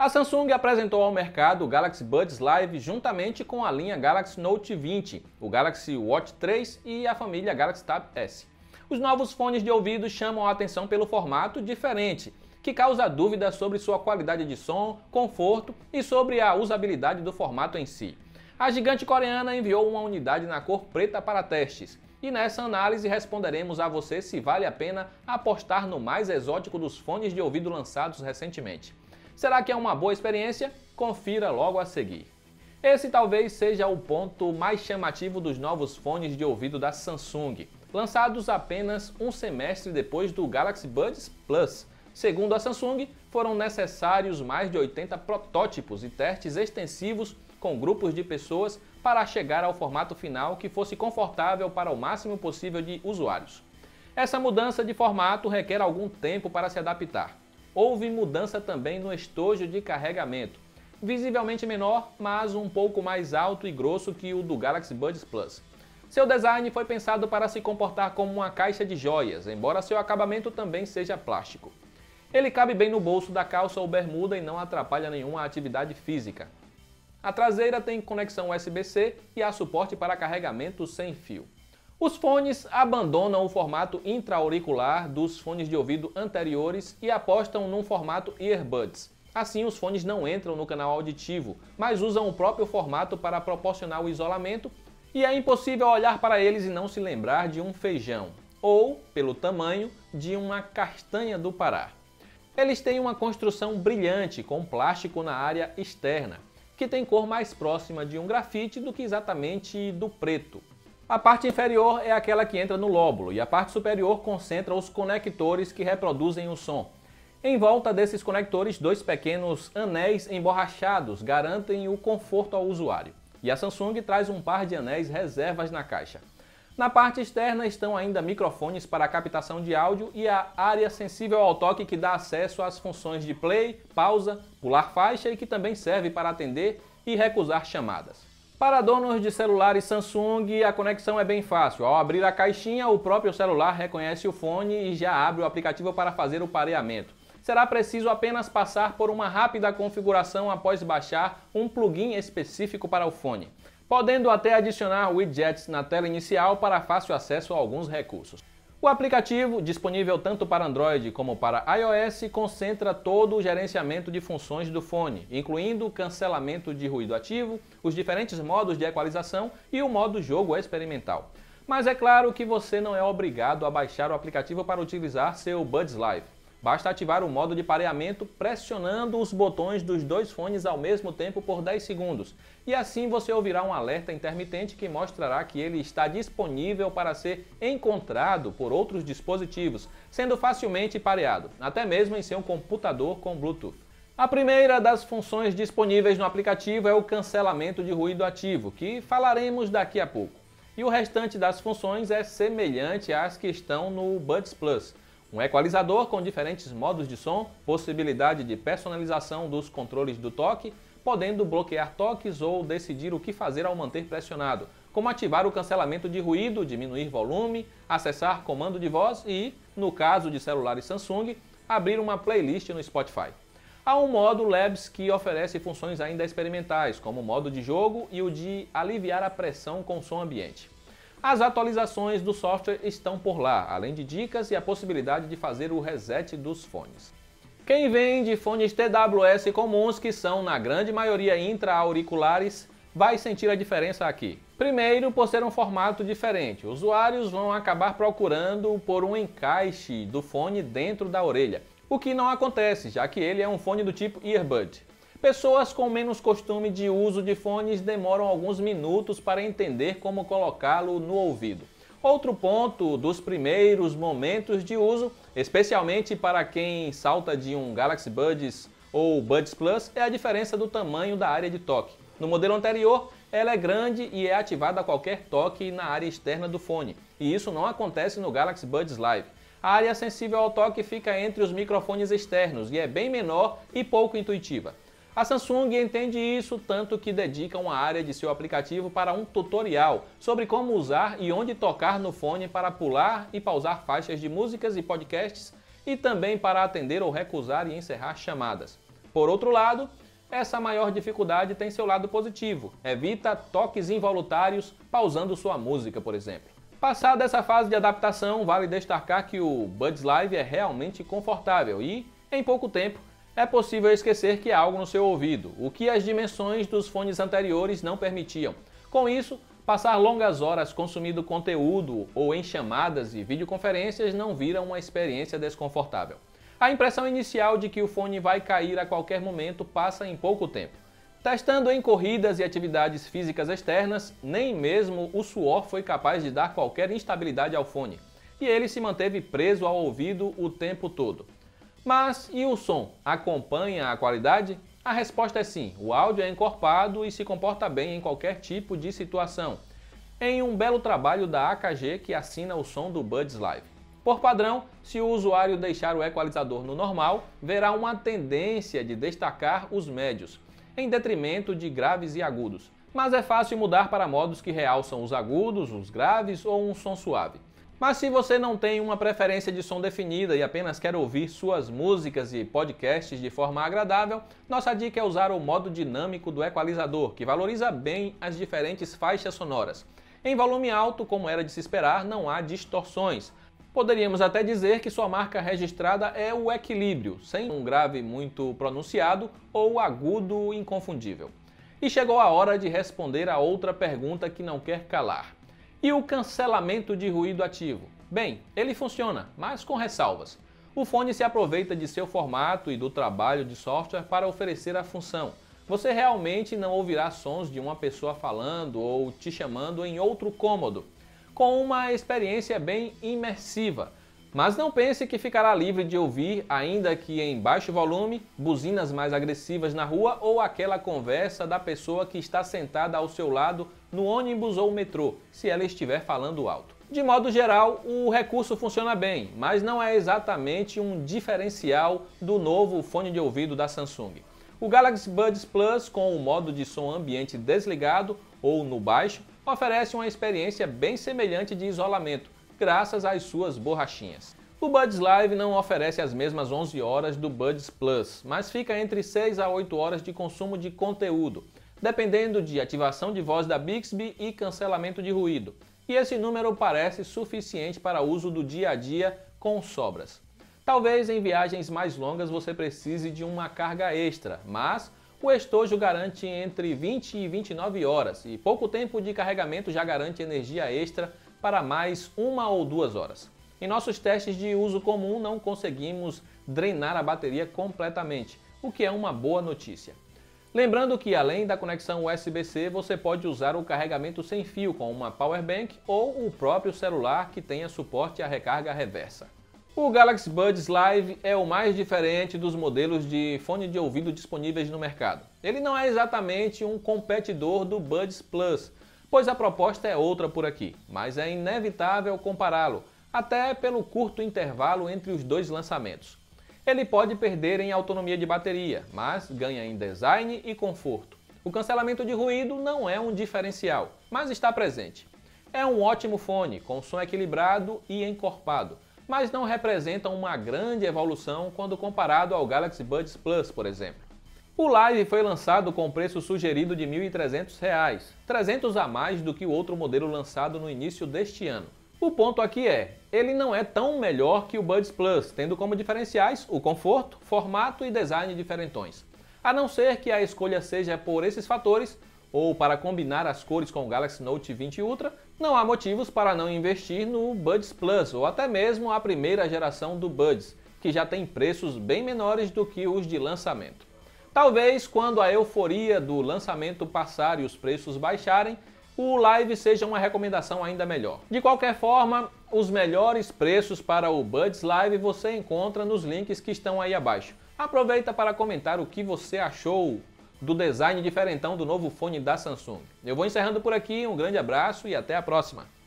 A Samsung apresentou ao mercado o Galaxy Buds Live juntamente com a linha Galaxy Note 20, o Galaxy Watch 3 e a família Galaxy Tab S. Os novos fones de ouvido chamam a atenção pelo formato diferente, que causa dúvidas sobre sua qualidade de som, conforto e sobre a usabilidade do formato em si. A gigante coreana enviou uma unidade na cor preta para testes. E nessa análise responderemos a você se vale a pena apostar no mais exótico dos fones de ouvido lançados recentemente. Será que é uma boa experiência? Confira logo a seguir. Esse talvez seja o ponto mais chamativo dos novos fones de ouvido da Samsung, lançados apenas um semestre depois do Galaxy Buds Plus. Segundo a Samsung, foram necessários mais de 80 protótipos e testes extensivos com grupos de pessoas para chegar ao formato final que fosse confortável para o máximo possível de usuários. Essa mudança de formato requer algum tempo para se adaptar. Houve mudança também no estojo de carregamento, visivelmente menor, mas um pouco mais alto e grosso que o do Galaxy Buds Plus. Seu design foi pensado para se comportar como uma caixa de joias, embora seu acabamento também seja plástico. Ele cabe bem no bolso da calça ou bermuda e não atrapalha nenhuma atividade física. A traseira tem conexão USB-C e há suporte para carregamento sem fio. Os fones abandonam o formato intraauricular dos fones de ouvido anteriores e apostam num formato earbuds. Assim, os fones não entram no canal auditivo, mas usam o próprio formato para proporcionar o isolamento e é impossível olhar para eles e não se lembrar de um feijão ou, pelo tamanho, de uma castanha do Pará. Eles têm uma construção brilhante com plástico na área externa, que tem cor mais próxima de um grafite do que exatamente do preto. A parte inferior é aquela que entra no lóbulo e a parte superior concentra os conectores que reproduzem o som. Em volta desses conectores, dois pequenos anéis emborrachados garantem o conforto ao usuário. E a Samsung traz um par de anéis reservas na caixa. Na parte externa estão ainda microfones para a captação de áudio e a área sensível ao toque que dá acesso às funções de play, pausa, pular faixa e que também serve para atender e recusar chamadas. Para donos de celulares Samsung, a conexão é bem fácil. Ao abrir a caixinha, o próprio celular reconhece o fone e já abre o aplicativo para fazer o pareamento. Será preciso apenas passar por uma rápida configuração após baixar um plugin específico para o fone, podendo até adicionar widgets na tela inicial para fácil acesso a alguns recursos. O aplicativo, disponível tanto para Android como para iOS, concentra todo o gerenciamento de funções do fone, incluindo o cancelamento de ruído ativo, os diferentes modos de equalização e o modo jogo experimental. Mas é claro que você não é obrigado a baixar o aplicativo para utilizar seu Buds Live. Basta ativar o modo de pareamento pressionando os botões dos dois fones ao mesmo tempo por 10 segundos, e assim você ouvirá um alerta intermitente que mostrará que ele está disponível para ser encontrado por outros dispositivos, sendo facilmente pareado, até mesmo em seu computador com Bluetooth. A primeira das funções disponíveis no aplicativo é o cancelamento de ruído ativo, que falaremos daqui a pouco. E o restante das funções é semelhante às que estão no Buds Plus um equalizador com diferentes modos de som, possibilidade de personalização dos controles do toque, podendo bloquear toques ou decidir o que fazer ao manter pressionado, como ativar o cancelamento de ruído, diminuir volume, acessar comando de voz e, no caso de celulares Samsung, abrir uma playlist no Spotify. Há um modo Labs que oferece funções ainda experimentais, como o modo de jogo e o de aliviar a pressão com som ambiente. As atualizações do software estão por lá, além de dicas e a possibilidade de fazer o reset dos fones. Quem vende fones TWS comuns, que são na grande maioria intra-auriculares, vai sentir a diferença aqui. Primeiro, por ser um formato diferente, usuários vão acabar procurando por um encaixe do fone dentro da orelha, o que não acontece, já que ele é um fone do tipo earbud. Pessoas com menos costume de uso de fones demoram alguns minutos para entender como colocá-lo no ouvido. Outro ponto dos primeiros momentos de uso, especialmente para quem salta de um Galaxy Buds ou Buds Plus, é a diferença do tamanho da área de toque. No modelo anterior, ela é grande e é ativada a qualquer toque na área externa do fone, e isso não acontece no Galaxy Buds Live. A área sensível ao toque fica entre os microfones externos e é bem menor e pouco intuitiva. A Samsung entende isso tanto que dedica uma área de seu aplicativo para um tutorial sobre como usar e onde tocar no fone para pular e pausar faixas de músicas e podcasts e também para atender ou recusar e encerrar chamadas. Por outro lado, essa maior dificuldade tem seu lado positivo. Evita toques involuntários pausando sua música, por exemplo. Passada essa fase de adaptação, vale destacar que o Buds Live é realmente confortável e, em pouco tempo, é possível esquecer que há algo no seu ouvido, o que as dimensões dos fones anteriores não permitiam. Com isso, passar longas horas consumindo conteúdo ou em chamadas e videoconferências não vira uma experiência desconfortável. A impressão inicial de que o fone vai cair a qualquer momento passa em pouco tempo. Testando em corridas e atividades físicas externas, nem mesmo o suor foi capaz de dar qualquer instabilidade ao fone, e ele se manteve preso ao ouvido o tempo todo. Mas e o som? Acompanha a qualidade? A resposta é sim, o áudio é encorpado e se comporta bem em qualquer tipo de situação. Em um belo trabalho da AKG que assina o som do Buds Live. Por padrão, se o usuário deixar o equalizador no normal, verá uma tendência de destacar os médios, em detrimento de graves e agudos. Mas é fácil mudar para modos que realçam os agudos, os graves ou um som suave. Mas se você não tem uma preferência de som definida e apenas quer ouvir suas músicas e podcasts de forma agradável, nossa dica é usar o modo dinâmico do equalizador, que valoriza bem as diferentes faixas sonoras. Em volume alto, como era de se esperar, não há distorções. Poderíamos até dizer que sua marca registrada é o equilíbrio, sem um grave muito pronunciado ou agudo inconfundível. E chegou a hora de responder a outra pergunta que não quer calar. E o cancelamento de ruído ativo? Bem, ele funciona, mas com ressalvas. O fone se aproveita de seu formato e do trabalho de software para oferecer a função. Você realmente não ouvirá sons de uma pessoa falando ou te chamando em outro cômodo, com uma experiência bem imersiva. Mas não pense que ficará livre de ouvir, ainda que em baixo volume, buzinas mais agressivas na rua ou aquela conversa da pessoa que está sentada ao seu lado no ônibus ou metrô, se ela estiver falando alto. De modo geral, o recurso funciona bem, mas não é exatamente um diferencial do novo fone de ouvido da Samsung. O Galaxy Buds Plus, com o modo de som ambiente desligado ou no baixo, oferece uma experiência bem semelhante de isolamento, graças às suas borrachinhas. O Buds Live não oferece as mesmas 11 horas do Buds Plus, mas fica entre 6 a 8 horas de consumo de conteúdo, dependendo de ativação de voz da Bixby e cancelamento de ruído. E esse número parece suficiente para uso do dia a dia com sobras. Talvez em viagens mais longas você precise de uma carga extra, mas o estojo garante entre 20 e 29 horas e pouco tempo de carregamento já garante energia extra para mais uma ou duas horas. Em nossos testes de uso comum não conseguimos drenar a bateria completamente, o que é uma boa notícia. Lembrando que além da conexão USB-C, você pode usar o carregamento sem fio com uma power bank ou o próprio celular que tenha suporte à recarga reversa. O Galaxy Buds Live é o mais diferente dos modelos de fone de ouvido disponíveis no mercado. Ele não é exatamente um competidor do Buds Plus, pois a proposta é outra por aqui, mas é inevitável compará-lo, até pelo curto intervalo entre os dois lançamentos. Ele pode perder em autonomia de bateria, mas ganha em design e conforto. O cancelamento de ruído não é um diferencial, mas está presente. É um ótimo fone, com som equilibrado e encorpado, mas não representa uma grande evolução quando comparado ao Galaxy Buds Plus, por exemplo. O Live foi lançado com preço sugerido de R$ 1.300, 300 a mais do que o outro modelo lançado no início deste ano. O ponto aqui é, ele não é tão melhor que o Buds Plus, tendo como diferenciais o conforto, formato e design diferentões. A não ser que a escolha seja por esses fatores, ou para combinar as cores com o Galaxy Note 20 Ultra, não há motivos para não investir no Buds Plus ou até mesmo a primeira geração do Buds, que já tem preços bem menores do que os de lançamento. Talvez quando a euforia do lançamento passar e os preços baixarem, o Live seja uma recomendação ainda melhor. De qualquer forma, os melhores preços para o Buds Live você encontra nos links que estão aí abaixo. Aproveita para comentar o que você achou do design diferentão do novo fone da Samsung. Eu vou encerrando por aqui, um grande abraço e até a próxima!